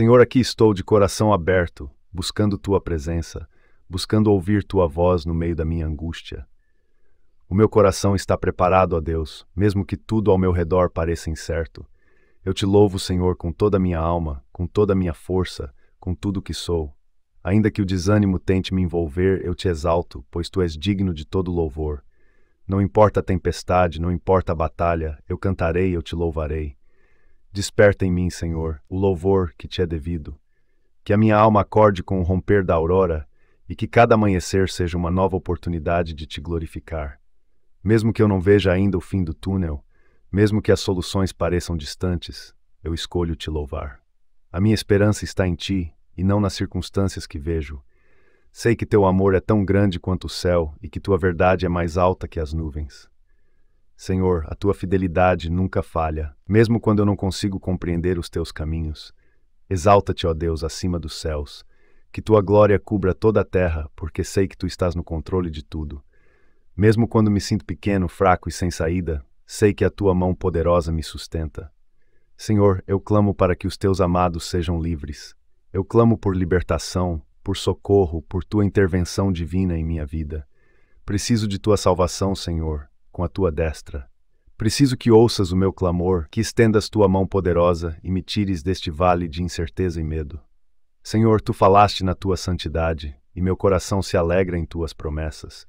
Senhor, aqui estou de coração aberto, buscando tua presença, buscando ouvir tua voz no meio da minha angústia. O meu coração está preparado a Deus, mesmo que tudo ao meu redor pareça incerto. Eu te louvo, Senhor, com toda a minha alma, com toda a minha força, com tudo que sou. Ainda que o desânimo tente me envolver, eu te exalto, pois tu és digno de todo louvor. Não importa a tempestade, não importa a batalha, eu cantarei eu te louvarei. Desperta em mim, Senhor, o louvor que te é devido. Que a minha alma acorde com o romper da aurora e que cada amanhecer seja uma nova oportunidade de te glorificar. Mesmo que eu não veja ainda o fim do túnel, mesmo que as soluções pareçam distantes, eu escolho te louvar. A minha esperança está em ti e não nas circunstâncias que vejo. Sei que teu amor é tão grande quanto o céu e que tua verdade é mais alta que as nuvens. Senhor, a tua fidelidade nunca falha, mesmo quando eu não consigo compreender os teus caminhos. Exalta-te, ó Deus, acima dos céus. Que tua glória cubra toda a terra, porque sei que tu estás no controle de tudo. Mesmo quando me sinto pequeno, fraco e sem saída, sei que a tua mão poderosa me sustenta. Senhor, eu clamo para que os teus amados sejam livres. Eu clamo por libertação, por socorro, por tua intervenção divina em minha vida. Preciso de tua salvação, Senhor com a tua destra. Preciso que ouças o meu clamor, que estendas tua mão poderosa e me tires deste vale de incerteza e medo. Senhor, tu falaste na tua santidade, e meu coração se alegra em tuas promessas.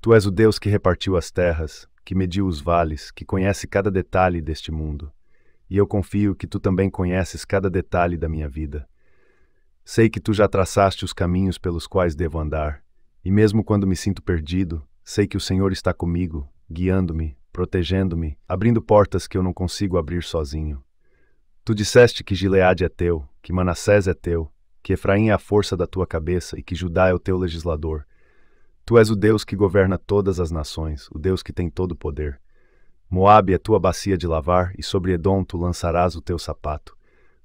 Tu és o Deus que repartiu as terras, que mediu os vales, que conhece cada detalhe deste mundo. E eu confio que tu também conheces cada detalhe da minha vida. Sei que tu já traçaste os caminhos pelos quais devo andar, e mesmo quando me sinto perdido, sei que o Senhor está comigo guiando-me, protegendo-me, abrindo portas que eu não consigo abrir sozinho. Tu disseste que Gileade é teu, que Manassés é teu, que Efraim é a força da tua cabeça e que Judá é o teu legislador. Tu és o Deus que governa todas as nações, o Deus que tem todo o poder. Moabe é tua bacia de lavar, e sobre Edom tu lançarás o teu sapato.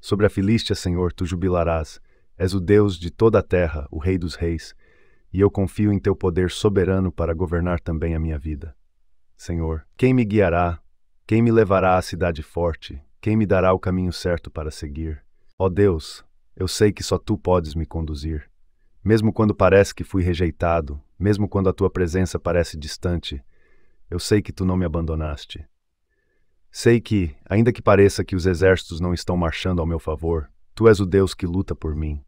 Sobre a Filístia, Senhor, tu jubilarás. És o Deus de toda a terra, o Rei dos Reis, e eu confio em teu poder soberano para governar também a minha vida. Senhor. Quem me guiará? Quem me levará à cidade forte? Quem me dará o caminho certo para seguir? Ó oh Deus, eu sei que só tu podes me conduzir. Mesmo quando parece que fui rejeitado, mesmo quando a tua presença parece distante, eu sei que tu não me abandonaste. Sei que, ainda que pareça que os exércitos não estão marchando ao meu favor, tu és o Deus que luta por mim.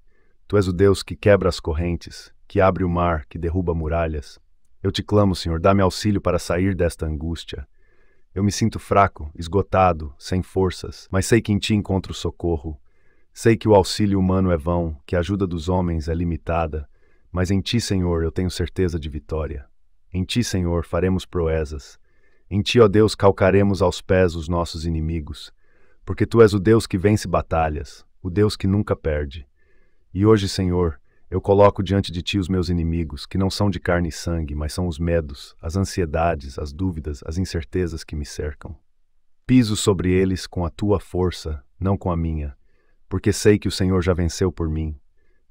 Tu és o Deus que quebra as correntes, que abre o mar, que derruba muralhas. Eu te clamo, Senhor, dá-me auxílio para sair desta angústia. Eu me sinto fraco, esgotado, sem forças, mas sei que em ti encontro socorro. Sei que o auxílio humano é vão, que a ajuda dos homens é limitada, mas em ti, Senhor, eu tenho certeza de vitória. Em ti, Senhor, faremos proezas. Em ti, ó Deus, calcaremos aos pés os nossos inimigos, porque tu és o Deus que vence batalhas, o Deus que nunca perde. E hoje, Senhor, eu coloco diante de ti os meus inimigos, que não são de carne e sangue, mas são os medos, as ansiedades, as dúvidas, as incertezas que me cercam. Piso sobre eles com a tua força, não com a minha, porque sei que o Senhor já venceu por mim.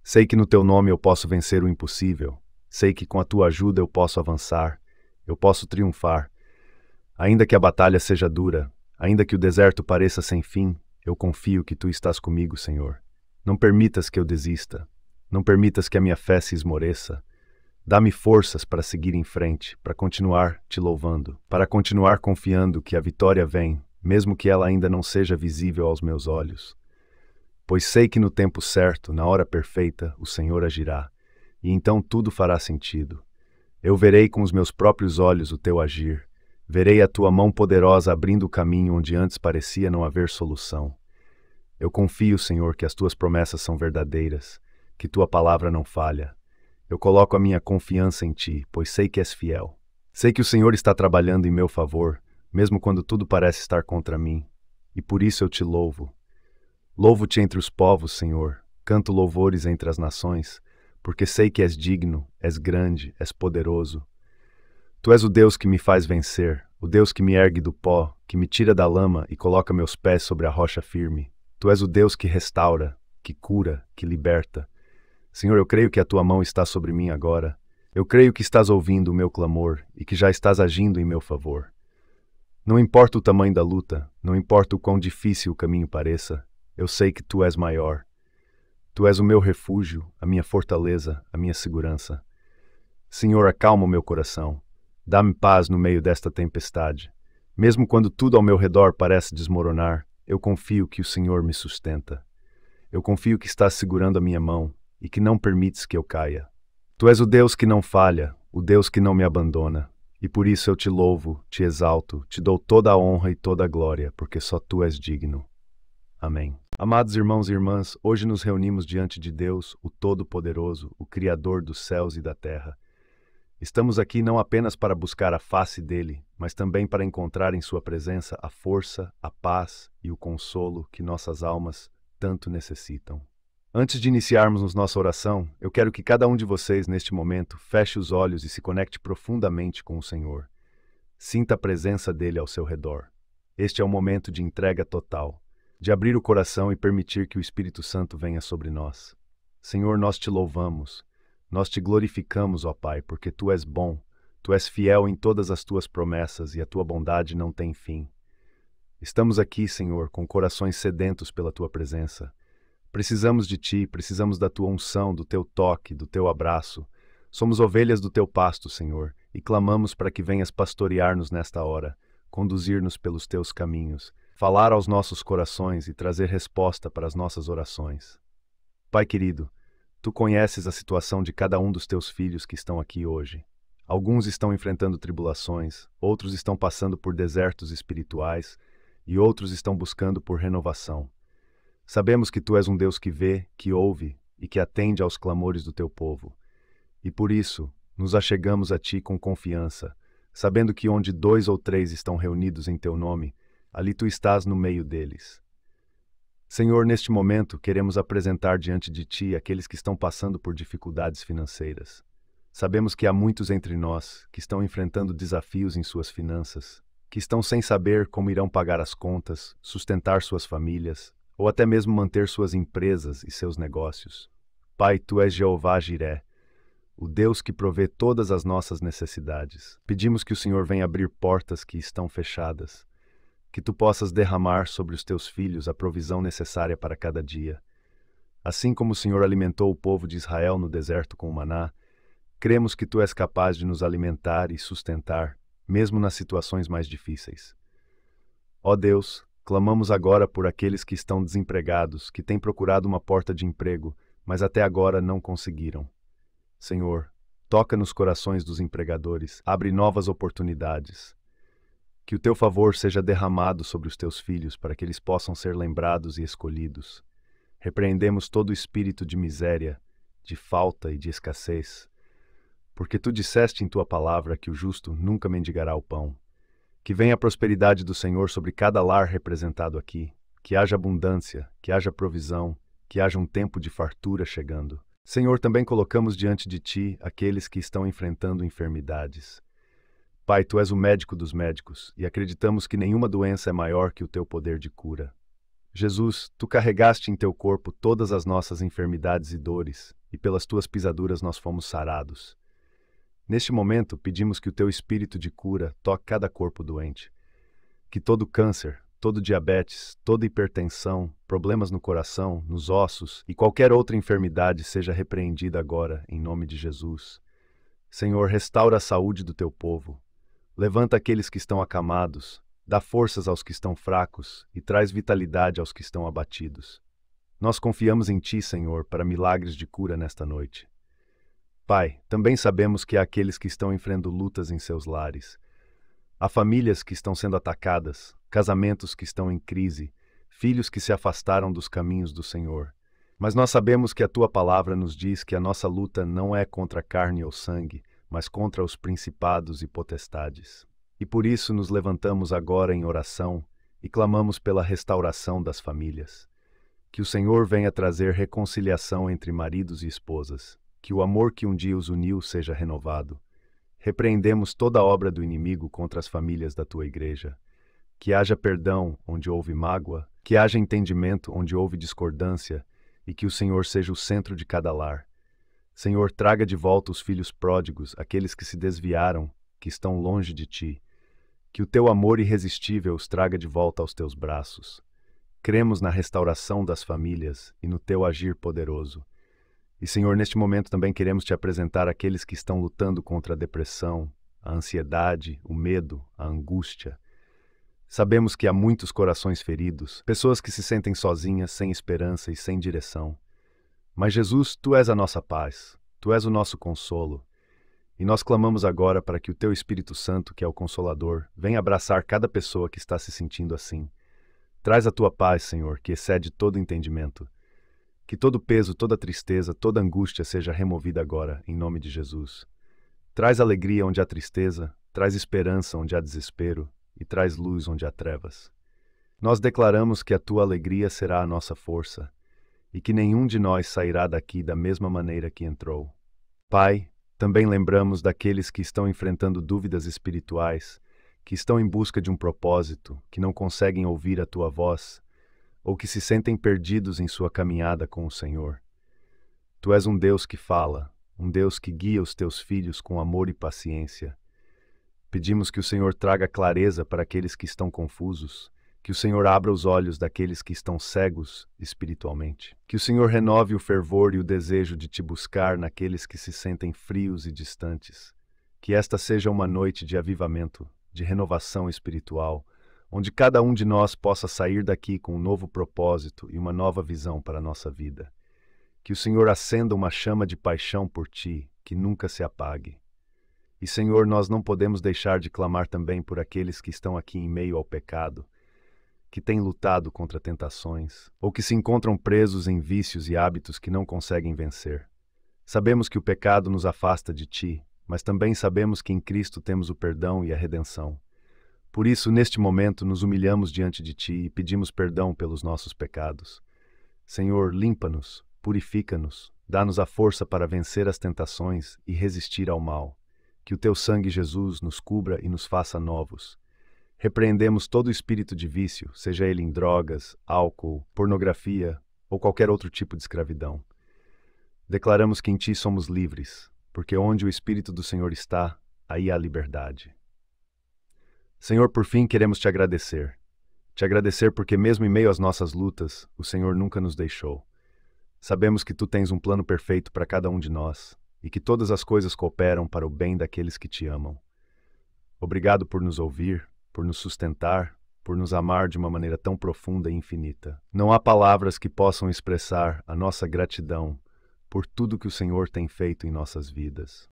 Sei que no teu nome eu posso vencer o impossível. Sei que com a tua ajuda eu posso avançar, eu posso triunfar. Ainda que a batalha seja dura, ainda que o deserto pareça sem fim, eu confio que tu estás comigo, Senhor. Não permitas que eu desista, não permitas que a minha fé se esmoreça. Dá-me forças para seguir em frente, para continuar te louvando, para continuar confiando que a vitória vem, mesmo que ela ainda não seja visível aos meus olhos. Pois sei que no tempo certo, na hora perfeita, o Senhor agirá, e então tudo fará sentido. Eu verei com os meus próprios olhos o teu agir, verei a tua mão poderosa abrindo o caminho onde antes parecia não haver solução. Eu confio, Senhor, que as tuas promessas são verdadeiras que tua palavra não falha. Eu coloco a minha confiança em ti, pois sei que és fiel. Sei que o Senhor está trabalhando em meu favor, mesmo quando tudo parece estar contra mim, e por isso eu te louvo. Louvo-te entre os povos, Senhor, canto louvores entre as nações, porque sei que és digno, és grande, és poderoso. Tu és o Deus que me faz vencer, o Deus que me ergue do pó, que me tira da lama e coloca meus pés sobre a rocha firme. Tu és o Deus que restaura, que cura, que liberta. Senhor, eu creio que a tua mão está sobre mim agora. Eu creio que estás ouvindo o meu clamor e que já estás agindo em meu favor. Não importa o tamanho da luta, não importa o quão difícil o caminho pareça, eu sei que tu és maior. Tu és o meu refúgio, a minha fortaleza, a minha segurança. Senhor, acalma o meu coração. Dá-me paz no meio desta tempestade. Mesmo quando tudo ao meu redor parece desmoronar, eu confio que o Senhor me sustenta. Eu confio que estás segurando a minha mão e que não permites que eu caia. Tu és o Deus que não falha, o Deus que não me abandona. E por isso eu te louvo, te exalto, te dou toda a honra e toda a glória, porque só tu és digno. Amém. Amados irmãos e irmãs, hoje nos reunimos diante de Deus, o Todo-Poderoso, o Criador dos céus e da terra. Estamos aqui não apenas para buscar a face dele, mas também para encontrar em sua presença a força, a paz e o consolo que nossas almas tanto necessitam. Antes de iniciarmos nossa oração, eu quero que cada um de vocês, neste momento, feche os olhos e se conecte profundamente com o Senhor. Sinta a presença dele ao seu redor. Este é o momento de entrega total, de abrir o coração e permitir que o Espírito Santo venha sobre nós. Senhor, nós te louvamos, nós te glorificamos, ó Pai, porque tu és bom, tu és fiel em todas as tuas promessas e a tua bondade não tem fim. Estamos aqui, Senhor, com corações sedentos pela tua presença Precisamos de ti, precisamos da tua unção, do teu toque, do teu abraço. Somos ovelhas do teu pasto, Senhor, e clamamos para que venhas pastorear-nos nesta hora, conduzir-nos pelos teus caminhos, falar aos nossos corações e trazer resposta para as nossas orações. Pai querido, tu conheces a situação de cada um dos teus filhos que estão aqui hoje. Alguns estão enfrentando tribulações, outros estão passando por desertos espirituais e outros estão buscando por renovação. Sabemos que tu és um Deus que vê, que ouve e que atende aos clamores do teu povo. E por isso, nos achegamos a ti com confiança, sabendo que onde dois ou três estão reunidos em teu nome, ali tu estás no meio deles. Senhor, neste momento queremos apresentar diante de ti aqueles que estão passando por dificuldades financeiras. Sabemos que há muitos entre nós que estão enfrentando desafios em suas finanças, que estão sem saber como irão pagar as contas, sustentar suas famílias, ou até mesmo manter suas empresas e seus negócios. Pai, tu és Jeová Jiré, o Deus que provê todas as nossas necessidades. Pedimos que o Senhor venha abrir portas que estão fechadas, que tu possas derramar sobre os teus filhos a provisão necessária para cada dia. Assim como o Senhor alimentou o povo de Israel no deserto com o maná, cremos que tu és capaz de nos alimentar e sustentar, mesmo nas situações mais difíceis. Ó Deus, Clamamos agora por aqueles que estão desempregados, que têm procurado uma porta de emprego, mas até agora não conseguiram. Senhor, toca nos corações dos empregadores, abre novas oportunidades. Que o teu favor seja derramado sobre os teus filhos para que eles possam ser lembrados e escolhidos. Repreendemos todo espírito de miséria, de falta e de escassez, porque tu disseste em tua palavra que o justo nunca mendigará o pão. Que venha a prosperidade do Senhor sobre cada lar representado aqui. Que haja abundância, que haja provisão, que haja um tempo de fartura chegando. Senhor, também colocamos diante de Ti aqueles que estão enfrentando enfermidades. Pai, Tu és o médico dos médicos e acreditamos que nenhuma doença é maior que o Teu poder de cura. Jesus, Tu carregaste em Teu corpo todas as nossas enfermidades e dores, e pelas Tuas pisaduras nós fomos sarados. Neste momento, pedimos que o teu espírito de cura toque cada corpo doente. Que todo câncer, todo diabetes, toda hipertensão, problemas no coração, nos ossos e qualquer outra enfermidade seja repreendida agora, em nome de Jesus. Senhor, restaura a saúde do teu povo. Levanta aqueles que estão acamados, dá forças aos que estão fracos e traz vitalidade aos que estão abatidos. Nós confiamos em ti, Senhor, para milagres de cura nesta noite. Pai, também sabemos que há aqueles que estão enfrentando lutas em seus lares. Há famílias que estão sendo atacadas, casamentos que estão em crise, filhos que se afastaram dos caminhos do Senhor. Mas nós sabemos que a tua palavra nos diz que a nossa luta não é contra carne ou sangue, mas contra os principados e potestades. E por isso nos levantamos agora em oração e clamamos pela restauração das famílias. Que o Senhor venha trazer reconciliação entre maridos e esposas, que o amor que um dia os uniu seja renovado. Repreendemos toda obra do inimigo contra as famílias da tua igreja. Que haja perdão onde houve mágoa, que haja entendimento onde houve discordância, e que o Senhor seja o centro de cada lar. Senhor, traga de volta os filhos pródigos, aqueles que se desviaram, que estão longe de ti. Que o teu amor irresistível os traga de volta aos teus braços. Cremos na restauração das famílias e no teu agir poderoso. E, Senhor, neste momento também queremos te apresentar aqueles que estão lutando contra a depressão, a ansiedade, o medo, a angústia. Sabemos que há muitos corações feridos, pessoas que se sentem sozinhas, sem esperança e sem direção. Mas, Jesus, tu és a nossa paz, tu és o nosso consolo. E nós clamamos agora para que o teu Espírito Santo, que é o Consolador, venha abraçar cada pessoa que está se sentindo assim. Traz a tua paz, Senhor, que excede todo entendimento. Que todo peso, toda tristeza, toda angústia seja removida agora, em nome de Jesus. Traz alegria onde há tristeza, traz esperança onde há desespero e traz luz onde há trevas. Nós declaramos que a tua alegria será a nossa força e que nenhum de nós sairá daqui da mesma maneira que entrou. Pai, também lembramos daqueles que estão enfrentando dúvidas espirituais, que estão em busca de um propósito, que não conseguem ouvir a tua voz ou que se sentem perdidos em sua caminhada com o Senhor. Tu és um Deus que fala, um Deus que guia os teus filhos com amor e paciência. Pedimos que o Senhor traga clareza para aqueles que estão confusos, que o Senhor abra os olhos daqueles que estão cegos espiritualmente, que o Senhor renove o fervor e o desejo de te buscar naqueles que se sentem frios e distantes. Que esta seja uma noite de avivamento, de renovação espiritual, onde cada um de nós possa sair daqui com um novo propósito e uma nova visão para a nossa vida. Que o Senhor acenda uma chama de paixão por ti que nunca se apague. E, Senhor, nós não podemos deixar de clamar também por aqueles que estão aqui em meio ao pecado, que têm lutado contra tentações, ou que se encontram presos em vícios e hábitos que não conseguem vencer. Sabemos que o pecado nos afasta de ti, mas também sabemos que em Cristo temos o perdão e a redenção. Por isso, neste momento, nos humilhamos diante de Ti e pedimos perdão pelos nossos pecados. Senhor, limpa-nos, purifica-nos, dá-nos a força para vencer as tentações e resistir ao mal. Que o Teu sangue, Jesus, nos cubra e nos faça novos. Repreendemos todo espírito de vício, seja ele em drogas, álcool, pornografia ou qualquer outro tipo de escravidão. Declaramos que em Ti somos livres, porque onde o Espírito do Senhor está, aí há liberdade. Senhor, por fim, queremos te agradecer. Te agradecer porque, mesmo em meio às nossas lutas, o Senhor nunca nos deixou. Sabemos que tu tens um plano perfeito para cada um de nós e que todas as coisas cooperam para o bem daqueles que te amam. Obrigado por nos ouvir, por nos sustentar, por nos amar de uma maneira tão profunda e infinita. Não há palavras que possam expressar a nossa gratidão por tudo que o Senhor tem feito em nossas vidas.